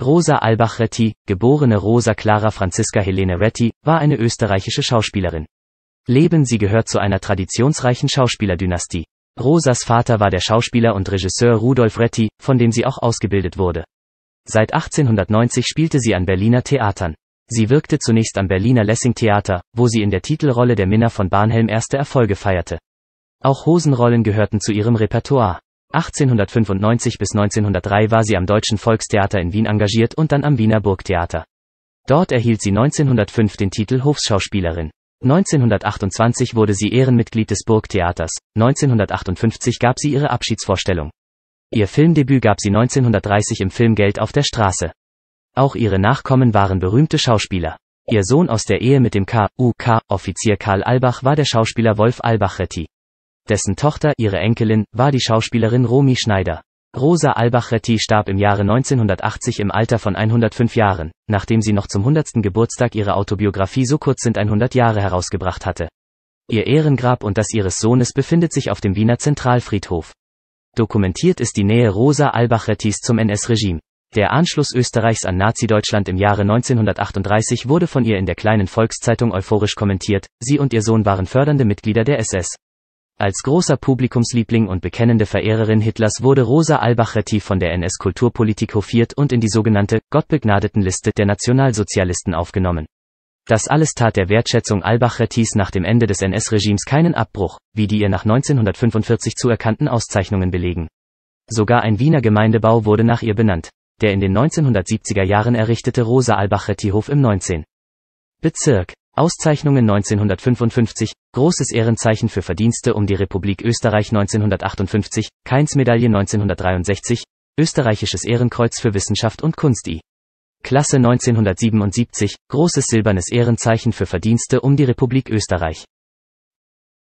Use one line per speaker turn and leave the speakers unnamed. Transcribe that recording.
Rosa Albach Retti, geborene Rosa Clara Franziska Helene Retti, war eine österreichische Schauspielerin. Leben sie gehört zu einer traditionsreichen Schauspielerdynastie. Rosas Vater war der Schauspieler und Regisseur Rudolf Retti, von dem sie auch ausgebildet wurde. Seit 1890 spielte sie an Berliner Theatern. Sie wirkte zunächst am Berliner Lessing Theater, wo sie in der Titelrolle der Minna von Barnhelm erste Erfolge feierte. Auch Hosenrollen gehörten zu ihrem Repertoire. 1895 bis 1903 war sie am Deutschen Volkstheater in Wien engagiert und dann am Wiener Burgtheater. Dort erhielt sie 1905 den Titel Hofschauspielerin. 1928 wurde sie Ehrenmitglied des Burgtheaters, 1958 gab sie ihre Abschiedsvorstellung. Ihr Filmdebüt gab sie 1930 im Film Geld auf der Straße. Auch ihre Nachkommen waren berühmte Schauspieler. Ihr Sohn aus der Ehe mit dem K.U.K. Offizier Karl Albach war der Schauspieler Wolf Albach-Retti. Dessen Tochter, ihre Enkelin, war die Schauspielerin Romy Schneider. Rosa Albachretti starb im Jahre 1980 im Alter von 105 Jahren, nachdem sie noch zum 100. Geburtstag ihre Autobiografie So kurz sind 100 Jahre herausgebracht hatte. Ihr Ehrengrab und das ihres Sohnes befindet sich auf dem Wiener Zentralfriedhof. Dokumentiert ist die Nähe Rosa albach zum NS-Regime. Der Anschluss Österreichs an Nazi-Deutschland im Jahre 1938 wurde von ihr in der kleinen Volkszeitung euphorisch kommentiert, sie und ihr Sohn waren fördernde Mitglieder der SS. Als großer Publikumsliebling und bekennende Verehrerin Hitlers wurde Rosa Albachretti von der NS-Kulturpolitik hofiert und in die sogenannte Gottbegnadetenliste der Nationalsozialisten aufgenommen. Das alles tat der Wertschätzung Albachrettis nach dem Ende des NS-Regimes keinen Abbruch, wie die ihr nach 1945 zuerkannten Auszeichnungen belegen. Sogar ein Wiener Gemeindebau wurde nach ihr benannt, der in den 1970er Jahren errichtete Rosa Albachretti hof im 19. Bezirk Auszeichnungen 1955, Großes Ehrenzeichen für Verdienste um die Republik Österreich 1958, Keins-Medaille 1963, Österreichisches Ehrenkreuz für Wissenschaft und Kunst I. Klasse 1977, Großes Silbernes Ehrenzeichen für Verdienste um die Republik Österreich.